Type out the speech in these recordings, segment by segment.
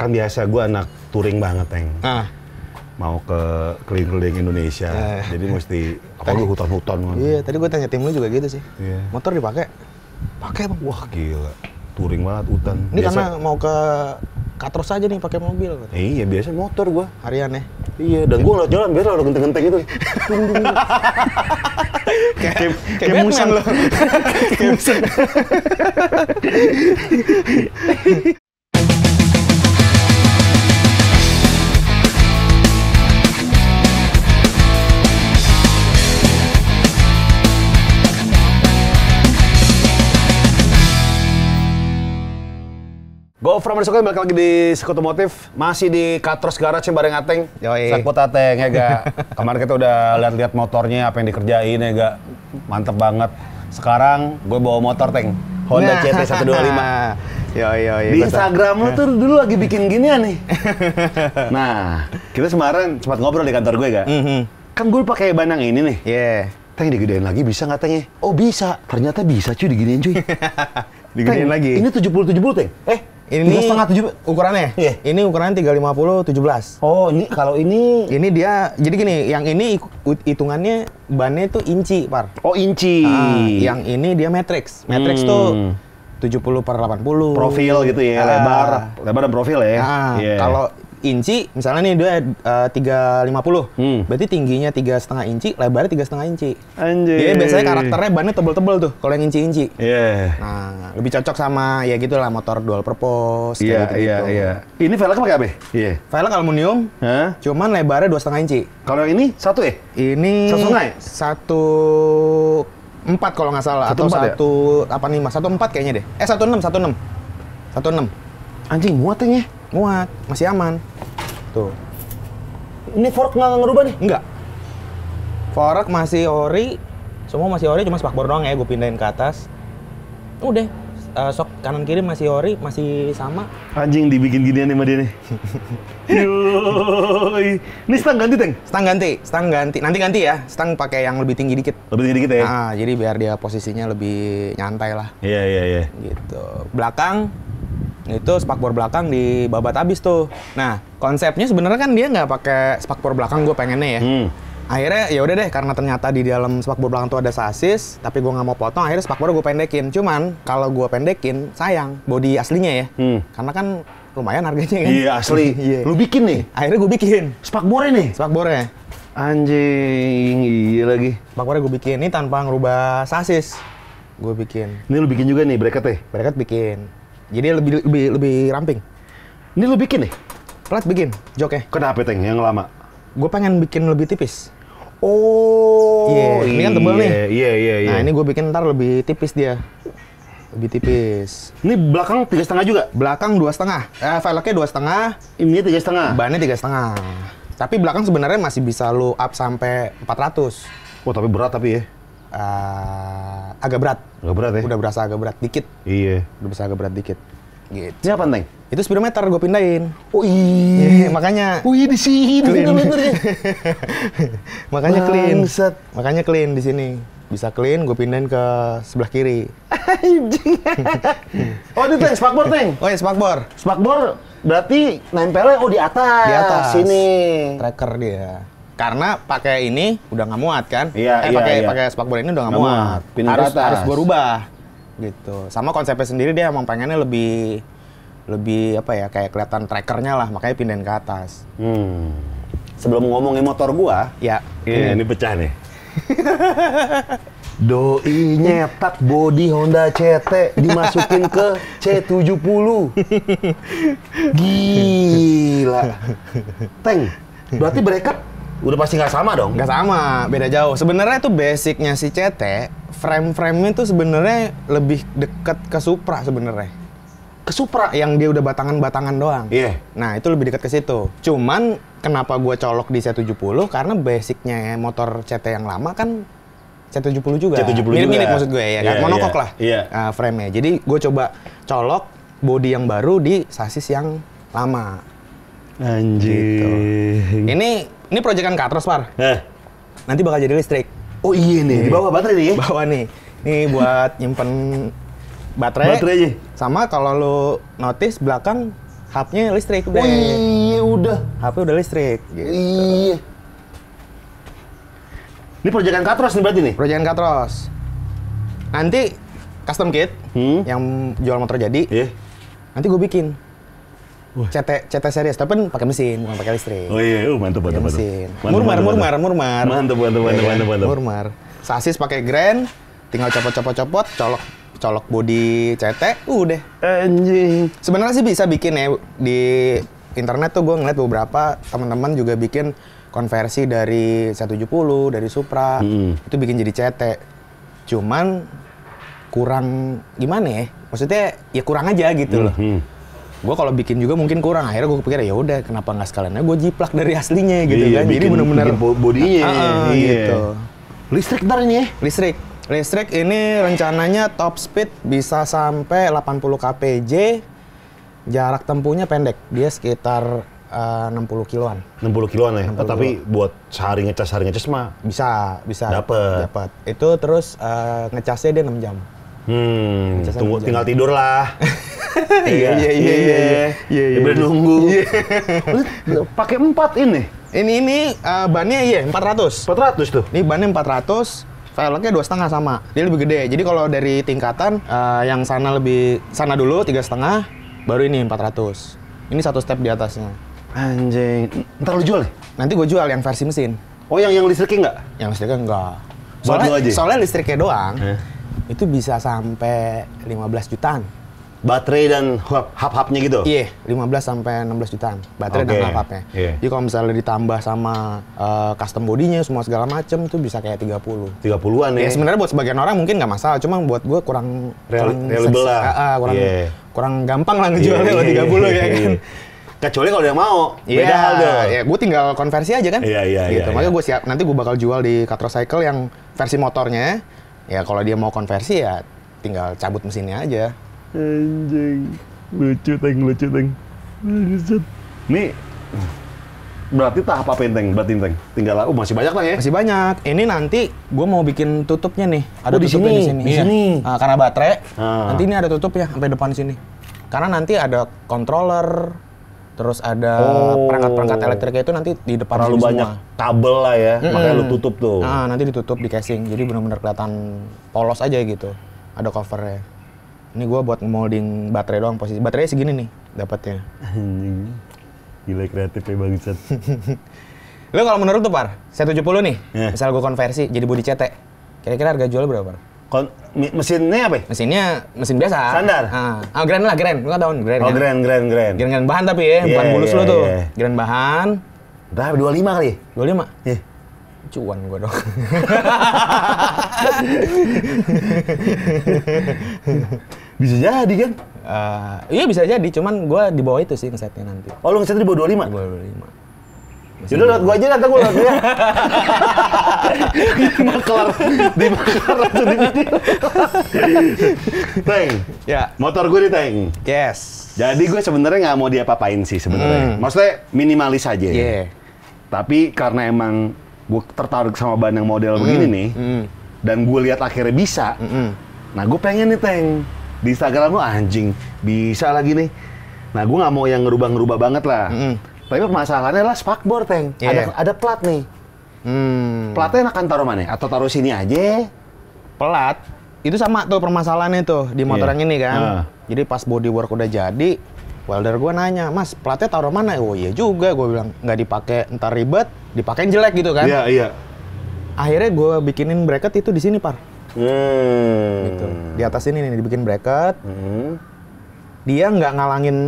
kan biasa gue anak touring banget yang ah. mau ke keliling-keliling Indonesia eh. jadi mesti apalagi hutan-hutan kan iya tadi gue tanya tim lu juga gitu sih yeah. motor dipakai pakai bang wah gila touring banget hutan ini biasa, karena mau ke Katros aja nih pakai mobil. Eh, iya, biasa motor gue Harian ya. Iya, dan gue lewat jalan biasa lo genteng-genteng gitu. kayak musang loh. kayak musang. Go from Risoko balik lagi di Sekutu Motif masih di Katros Garage yang bareng Ateng. Yoi. Sekut Ateng ya ga. Kemarin kita udah lihat-lihat motornya apa yang dikerjain ya ga. Mantep banget. Sekarang gue bawa motor Teng. Honda CT 125. Yo yo yo. Di Instagram lo tuh dulu lagi bikin gini nih. nah, kita semarin sempat ngobrol di kantor gue ga. Mm -hmm. Kan gue pakai banang ini nih. Iya. Yeah. Teng digedein lagi bisa nggak Teng? Ya? Oh bisa. Ternyata bisa cuy digedein cuy. digedein lagi. Ini 70 70 Teng. Eh, ini setengah tujuh ukurannya. Yeah. Ini ukurannya tujuh belas. Oh, ini kalau ini ini dia jadi gini, yang ini hitungannya bannya itu inci, Par. Oh, inci. Nah, yang ini dia matrix. Matrix hmm. tuh puluh per delapan puluh. Profil gitu ya, uh, lebar. Lebar dan profil ya. Nah, yeah. kalau inci misalnya nih dia eh, tiga lima puluh hmm. berarti tingginya tiga setengah inci lebarnya tiga setengah inci Anjir. jadi biasanya karakternya bannya tebel-tebel tuh kalau yang inci-inci yeah. nah lebih cocok sama ya gitulah motor dual purpose iya iya iya ini velgnya pakai apa iya yeah. velg aluminium huh? cuman lebarnya dua setengah inci kalau yang ini satu ya ini satu satu empat kalau nggak salah satu atau satu ya? apa nih mas satu empat kayaknya deh eh satu enam satu enam satu enam anjing muatnya Muat, masih aman. Tuh. Ini fork nggak ngerubah nih? Enggak. Fork masih ori, semua masih ori, cuma spakbor doang ya gue pindahin ke atas. Udah, uh, sok kanan kiri masih ori, masih sama. Anjing dibikin ginian nih sama dia nih. Yoi. Ini stang ganti, Teng? Stang ganti, stang ganti. Nanti ganti ya, stang pakai yang lebih tinggi dikit. Lebih tinggi dikit ya? Nah, jadi biar dia posisinya lebih nyantai lah. Iya, yeah, iya, yeah, iya. Yeah. Gitu. Belakang itu spakbor belakang di babat abis tuh. Nah, konsepnya sebenarnya kan dia nggak pakai spakbor belakang gue pengennya ya. Hmm. Akhirnya ya udah deh karena ternyata di dalam spakbor belakang tuh ada sasis, tapi gue nggak mau potong, akhirnya spakbor gue pendekin. Cuman kalau gue pendekin sayang body aslinya ya. Hmm. Karena kan lumayan harganya kan. Iya asli. Iya. Lu bikin nih. Akhirnya gue bikin. Spakbornya nih. Spakbornya. Anjing, iya lagi. Spakbornya gue bikin ini tanpa ngerubah sasis. Gue bikin. Ini lu bikin juga nih bracket ya? Bracket bikin. Jadi lebih lebih lebih ramping. Ini lu bikin nih? Plat bikin, joknya. Kenapa teng yang lama? Gue pengen bikin lebih tipis. Oh, yeah. ini kan tebel iya. nih. Iya, iya, iya. Nah, ini gue bikin ntar lebih tipis dia. Lebih tipis. Ini belakang tiga setengah juga? Belakang dua setengah. Eh, velgnya dua setengah. Ini tiga setengah. Bannya tiga setengah. Tapi belakang sebenarnya masih bisa lu up sampai 400. Wah, oh, tapi berat tapi ya uh, agak berat. Agak berat ya? Udah berasa agak berat dikit. Iya. Udah berasa agak berat dikit. Gitu. Siapa, Neng? Itu speedometer gue pindahin. Oh iya, yeah, makanya. Oh iya di sini Bener ya? makanya clean. Makanya clean di sini. Bisa clean, gue pindahin ke sebelah kiri. oh itu tank, spakbor tank? Oh iya, spakbor. Spakbor berarti nempelnya oh di atas. Di atas. Sini. Tracker dia karena pakai ini udah nggak muat kan? Iya, eh, iya, pakai iya. pakai sepak bola ini udah nggak muat. Pindah harus atas. harus berubah gitu. Sama konsepnya sendiri dia emang pengennya lebih lebih apa ya kayak kelihatan trackernya lah makanya pindahin ke atas. Hmm. Sebelum ngomongin motor gua, ya. ini, iya, hmm. ini pecah nih. Doi nyetak body Honda CT dimasukin ke C70. Gila. Teng. Berarti mereka udah pasti nggak sama dong. Nggak sama, beda jauh. Sebenarnya tuh basicnya si CT, frame frame itu sebenarnya lebih deket ke Supra sebenarnya. Ke Supra yang dia udah batangan-batangan doang. Iya. Yeah. Nah, itu lebih dekat ke situ. Cuman kenapa gua colok di C70 karena basicnya motor CT yang lama kan C70 juga. C70 Mirip-mirip ya. maksud gue ya kan. Iya, Monokok yeah. lah yeah. Iya. uh, frame-nya. Jadi gue coba colok body yang baru di sasis yang lama. Anjir. Gitu. Ini ini proyekan Katros, Par. Eh. Nanti bakal jadi listrik. Oh iya nih, di bawah baterai nih ya? Bawah nih. Ini buat nyimpen baterai. Baterainya. Sama kalau lu notice belakang hubnya listrik udah. Oh iya udah. Hubnya udah listrik. Gitu. Iya. Ini proyekan Katros nih berarti nih? Proyekan Katros. Nanti custom kit hmm? yang jual motor jadi, yeah. nanti gue bikin CT CT series tapi kan pakai mesin bukan pakai listrik. Oh iya, uh, mantep, mantap Mesin. Mantep, murmar, murmar, murmar. Mantap mantap mantap iya, mantap mantap. Murmar. Sasis pakai grand, tinggal copot-copot-copot, colok colok body CT, udah. Anjing. Sebenarnya sih bisa bikin ya di internet tuh gue ngeliat beberapa teman-teman juga bikin konversi dari 170 dari Supra hmm. itu bikin jadi CT. Cuman kurang gimana ya? Maksudnya ya kurang aja gitu iya loh. Hmm gue kalau bikin juga mungkin kurang akhirnya gue pikir ya udah kenapa nggak sekalian gue jiplak dari aslinya gitu iya, kan bikin, jadi benar-benar bodinya uh, uh, iya. gitu listrik ntar ini ya listrik listrik ini rencananya top speed bisa sampai 80 kpj jarak tempuhnya pendek dia sekitar eh, uh, 60 kiloan 60 kiloan ya 60 oh, tapi kilo. buat sehari ngecas sehari ngecas mah bisa bisa dapat dapat itu terus uh, ngecasnya dia 6 jam hmm, tunggu tinggal tidur lah Iya iya iya iya. Iya udah iya. iya, iya, nunggu. Pakai empat ini. Ini ini uh, bannya iya Empat ratus tuh. Ini bannya empat ratus. velgnya dua setengah sama dia lebih gede jadi kalau dari tingkatan uh, yang sana lebih sana dulu tiga setengah baru ini empat ratus. ini satu step di atasnya anjing ntar lu jual nanti gue jual yang versi mesin oh yang yang listriknya nggak yang listriknya nggak soalnya, aja. soalnya listriknya doang eh. itu bisa sampai 15 jutaan baterai dan hub-hubnya gitu? Iya, yeah, 15 sampai 16 jutaan baterai okay. dan hub-hubnya. Yeah. Jadi kalau misalnya ditambah sama uh, custom bodinya semua segala macem itu bisa kayak 30. 30-an ya. Yeah, sebenarnya buat sebagian orang mungkin nggak masalah, cuma buat gue kurang Real, kurang reliable lah. Uh, kurang yeah. kurang gampang lah ngejualnya yeah, iya, tiga kalau 30 yeah, ya kan. Yeah. Kecuali kalau dia mau, yeah, beda hal deh. Ya, gue tinggal konversi aja kan. Iya, yeah, iya, yeah, gitu. Yeah, Makanya iya. gue siap, nanti gue bakal jual di Cycle yang versi motornya. Ya kalau dia mau konversi ya tinggal cabut mesinnya aja anjing lucu teng lucu teng nih berarti tahap apa enteng berarti penting tinggal oh masih banyak lah ya masih banyak ini nanti gue mau bikin tutupnya nih ada oh, di tutupnya sini. di sini, di iya. sini. Ya. Nah, karena baterai ah. nanti ini ada tutup ya sampai depan sini karena nanti ada controller terus ada perangkat oh. perangkat-perangkat elektriknya itu nanti di depan terlalu banyak semua. kabel lah ya mm -hmm. makanya lu tutup tuh nah nanti ditutup di casing jadi benar-benar kelihatan polos aja gitu ada covernya ini gue buat molding baterai doang posisi baterai segini nih dapatnya gila ya kreatif bang Chat lo kalau menurut tuh par saya tujuh puluh nih yeah. misal gue konversi jadi body CT kira-kira harga jual berapa par? Kon mesinnya apa? Ya? Mesinnya mesin biasa. Standar. Ah, oh, grand lah, grand. Lu kan tahun grand. Oh, kan? grand, grand, grand. Grand, grand bahan tapi ya, yeah, bahan iya, bulus yeah, lo tuh. Yeah. Grand bahan. Berapa? 25 kali? 25? Ya? Iya. Yeah cuan gue dong. Bisa jadi kan? Uh, iya bisa jadi, cuman gue di bawah itu sih ngesetnya nanti. Oh lu ngesetnya di bawah 25? Di bawah 25. Yaudah lewat gue aja nanti gue lewat ya. Maklar, dimaklar atau di video. Teng, ya. motor gue nih Teng. Yes. Jadi gue sebenarnya nggak mau dia papain sih sebenarnya. Hmm. Maksudnya minimalis aja. Iya. Yeah. Tapi karena emang gue tertarik sama ban yang model mm. begini nih, mm. dan gue lihat akhirnya bisa. Mm -mm. Nah gue pengen nih Teng, di Instagram lu anjing bisa lagi nih nah gue nggak mau yang ngerubah-ngerubah banget lah mm -hmm. tapi masalahnya lah spakbor teng yeah. ada iya. ada plat nih hmm. platnya enakan taruh mana atau taruh sini aja plat itu sama tuh permasalahannya tuh di motor yeah. yang ini kan uh. jadi pas bodywork udah jadi welder gue nanya mas platnya taruh mana oh iya juga gue bilang nggak dipakai ntar ribet dipakai jelek gitu kan iya yeah, iya yeah. akhirnya gue bikinin bracket itu di sini par Hmm. Gitu. Di atas ini nih dibikin bracket. Hmm. Dia nggak ngalangin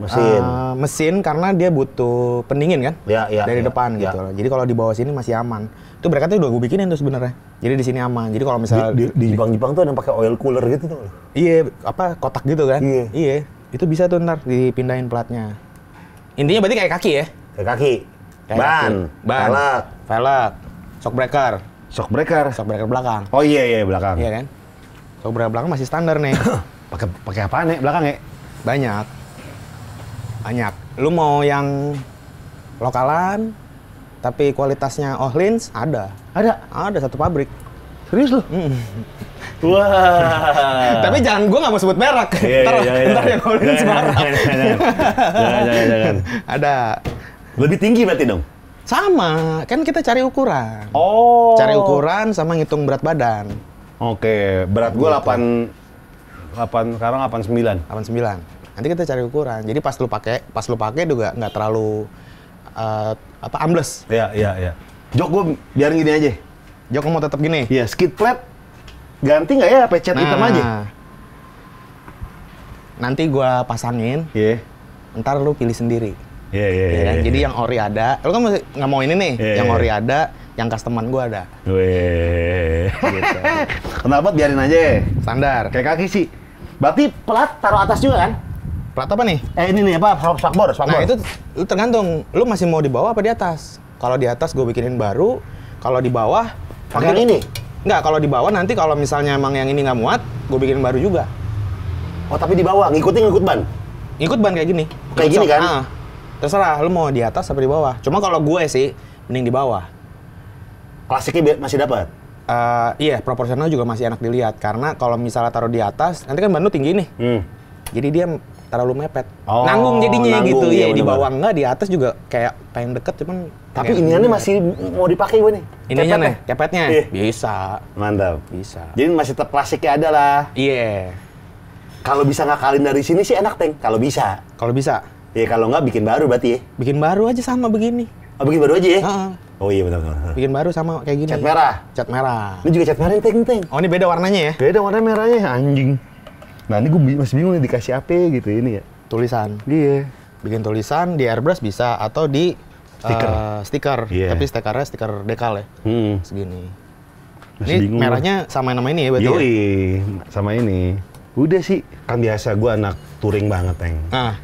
mesin. Uh, mesin karena dia butuh pendingin kan? Ya, ya, Dari ya, depan ya. gitu Ya. Jadi kalau di bawah sini masih aman. Itu bracketnya udah gue bikinin tuh sebenarnya. Jadi di sini aman. Jadi kalau misalnya di, di, di Jepang-Jepang tuh ada pakai oil cooler gitu tuh. Iya, apa kotak gitu kan? Iya. Iya. Itu bisa tuh ntar dipindahin platnya. Intinya berarti kayak kaki ya? Kayak kaki. Kayak ban, kaki. ban, velg, velg, shock breaker, Shock breaker. Shock breaker belakang. Oh iya iya belakang. Iya kan? Shock breaker belakang masih standar nih. pakai pakai apa nih belakang ya? Banyak. Banyak. Lu mau yang lokalan tapi kualitasnya Ohlins ada. Ada. Ada satu pabrik. Serius lu? Mm. Wah. Tapi jangan gue nggak mau sebut merek. Iya, iya, ntar, iya, ntar yang Ohlins sembarang. Jangan, jangan. Ada. Lebih tinggi berarti dong? Sama, kan kita cari ukuran. Oh. Cari ukuran sama ngitung berat badan. Oke, berat gue gitu. delapan delapan sekarang delapan sembilan. Delapan sembilan. Nanti kita cari ukuran. Jadi pas lu pakai, pas lu pakai juga nggak terlalu uh, apa ambles. Iya, iya, iya. Jok gue biarin gini aja. Jok mau tetap gini. Iya, skid plate ganti nggak ya pecet nah, hitam aja? Nanti gua pasangin. Iya. Yeah. Ntar lu pilih sendiri. Iya, iya, iya, iya, kan? iya. Jadi yang ori ada, lo kan masih nggak mau ini nih, yeah, yang iya. ori ada, yang customan gue ada. Weh. Gitu. Kenapa biarin aja? Standar. Kayak kaki sih. Berarti pelat taruh atas juga kan? Pelat apa nih? Eh ini nih apa? Spakbor, spakbor. Nah itu lu tergantung, lu masih mau di bawah apa di atas? Kalau di atas gue bikinin baru, kalau di bawah pakai yang ini. Enggak, kalau di bawah nanti kalau misalnya emang yang ini nggak muat, gue bikinin baru juga. Oh tapi di bawah ngikutin ngikut ban? Ngikut ban kayak gini. Kayak gini kan? Ah terserah lu mau di atas atau di bawah cuma kalau gue sih mending di bawah klasiknya masih dapat uh, eh, iya proporsional juga masih enak dilihat karena kalau misalnya taruh di atas nanti kan bandu tinggi nih hmm. jadi dia terlalu mepet oh, nanggung jadinya nanggung, gitu ya, ya di bawah enggak di atas juga kayak pengen deket cuman tapi iniannya masih mau dipakai gue nih ininya nih kepetnya iya. bisa mantap bisa jadi masih klasiknya ada lah iya yeah. kalau bisa ngakalin dari sini sih enak teng kalau bisa kalau bisa Iya kalau nggak bikin baru berarti ya? Bikin baru aja sama begini. Oh, bikin baru aja ya? Uh-uh. Oh iya benar benar. Bikin baru sama kayak gini. Cat merah. Cat merah. Ini juga cat merah ya, teng teng. Oh ini beda warnanya ya? Beda warna merahnya anjing. Nah ini gue masih bingung nih dikasih apa gitu ini ya? Tulisan. Iya. Bikin tulisan di airbrush bisa atau di stiker. Uh, stiker. Yeah. Tapi stikernya stiker dekal ya. Hmm. Segini. Masih ini bingung merahnya sama sama nama ini ya berarti? Yoi, ya? sama ini. Udah sih, kan biasa gue anak touring banget, Teng. Ah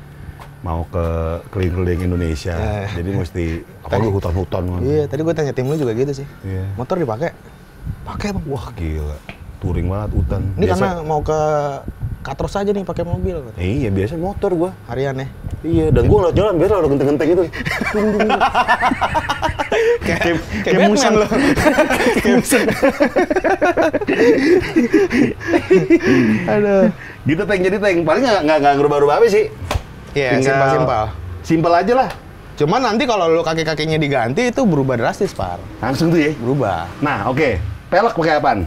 mau ke keliling-keliling Indonesia. Yeah. Jadi mesti apa apalagi hutan-hutan. Kan? Iya, tadi gue tanya tim lu juga gitu sih. Yeah. Motor dipakai? Pakai, Bang. Wah, gila. Touring banget hutan. Ini biasa, karena mau ke Katros aja nih pakai mobil. Eh, iya, biasa motor gua. Harian ya. Iya, dan gua lewat jalan biasa udah genteng-genteng gitu. kayak kayak musang loh. kayak musang. Aduh. Gitu Teng, jadi Teng. Paling nggak nggak ngerubah-rubah apa sih. Iya, yeah, simpel-simpel. Simpel aja lah. Cuman nanti kalau lu kaki-kakinya diganti itu berubah drastis, Pak. Langsung tuh ya? Berubah. Nah, oke. Okay. Pelek pakai apaan?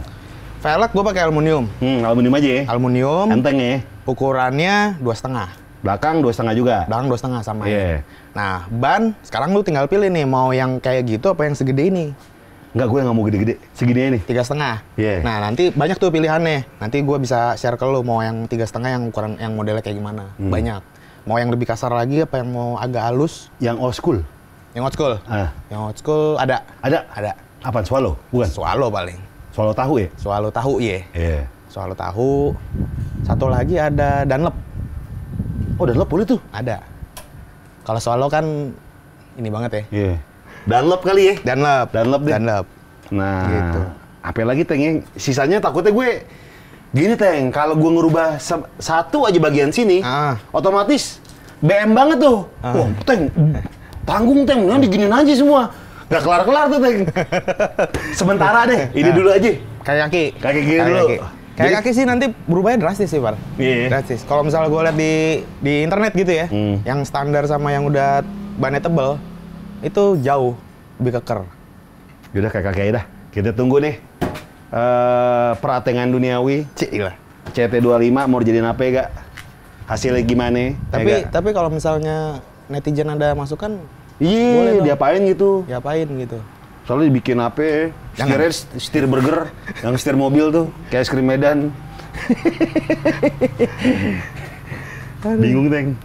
Velg gue pakai aluminium. Hmm, aluminium aja ya. Aluminium. Enteng ya. Ukurannya dua setengah. Belakang dua setengah juga. Belakang dua setengah sama. Iya. Yeah. Nah, ban sekarang lu tinggal pilih nih mau yang kayak gitu apa yang segede ini. Enggak, gue nggak mau gede-gede. Segini nih. Tiga setengah. Iya. Nah, nanti banyak tuh pilihannya. Nanti gue bisa share ke lu mau yang tiga setengah, yang ukuran, yang modelnya kayak gimana. Hmm. Banyak. Mau yang lebih kasar lagi apa yang mau agak halus? Yang old school. Yang old school. Ah. Yang old school ada. Ada. Ada. Apa? Swallow? Bukan. Swallow paling. Swallow tahu ya? Swallow tahu ya. Iya. Yeah. Swallow tahu. Satu lagi ada Dunlop. Oh, Dunlop boleh tuh? Ada. Kalau Swallow kan ini banget ya. Iya. Yeah. Dunlop kali ya? Dunlop. Dunlop deh. Dunlop. Nah, gitu. apa lagi tengeng? Ya? Sisanya takutnya gue Gini Teng, kalau gue ngerubah satu aja bagian sini, ah. otomatis BM banget tuh. Ah. Wah Teng, tanggung Teng, nanti diginin aja semua. Gak kelar-kelar tuh Teng. Sementara deh, ini nah. dulu aja. Kayak kaki. Kaki gini dulu. Kaki. Kayak Jadi, kaki sih nanti berubahnya drastis sih, pak. Iya. Yeah. Drastis. Kalau misalnya gue lihat di di internet gitu ya, hmm. yang standar sama yang udah bannya tebel, itu jauh lebih keker. udah kayak kaki aja dah. Kita tunggu nih uh, peratengan duniawi. Cik lah. CT25 mau jadi apa ya gak? Hasilnya gimana? Ya, tapi ya, tapi kalau misalnya netizen ada masukan Iya, diapain gitu? Diapain gitu. Soalnya dibikin apa? Ya? Setirnya setir burger, yang setir mobil tuh, kayak es krim Medan. Bingung, Teng.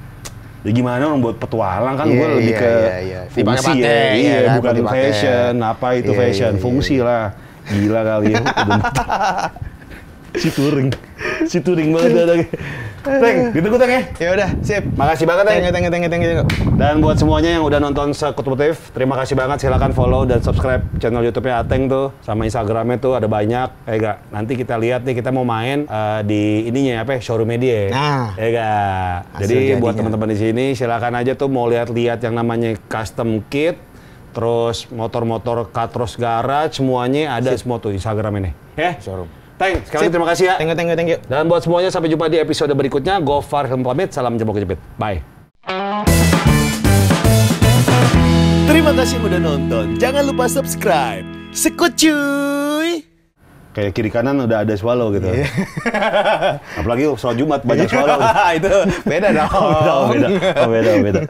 Ya gimana orang buat petualang kan yeah, gue lebih yeah, ke yeah, iya, iya. yeah. fungsi ya, iya, iya kan? bukan fashion, apa itu yeah, fashion, yeah, fungsi yeah. lah Gila kali ya. si turing, Si turing banget ada. Teng, gitu gue Teng ya? Ya udah, sip. Makasih banget Teng. Teng, Teng, Teng, Teng. Dan buat semuanya yang udah nonton Sekututif, terima kasih banget. Silakan follow dan subscribe channel YouTube-nya Ateng tuh. Sama Instagram-nya tuh ada banyak. Ya eh, gak? Nanti kita lihat nih, kita mau main uh, di ininya apa ya, showroom media. Nah. Ya eh, gak? Jadi buat teman-teman di sini, silakan aja tuh mau lihat-lihat yang namanya custom kit terus motor-motor Katros Garage semuanya ada Sip. semua tuh Instagram ini. Ya. Yeah. Thank, sekali terima kasih ya. Thank you, thank you, thank you. Dan buat semuanya sampai jumpa di episode berikutnya. Gofar pamit, salam jempol kejepit. Bye. Terima kasih udah nonton. Jangan lupa subscribe. Sekut cuy. Kayak kiri kanan udah ada swallow gitu. Yeah. Apalagi sholat Jumat banyak iya. swallow. Itu beda dong. oh, beda, oh, beda, oh, beda.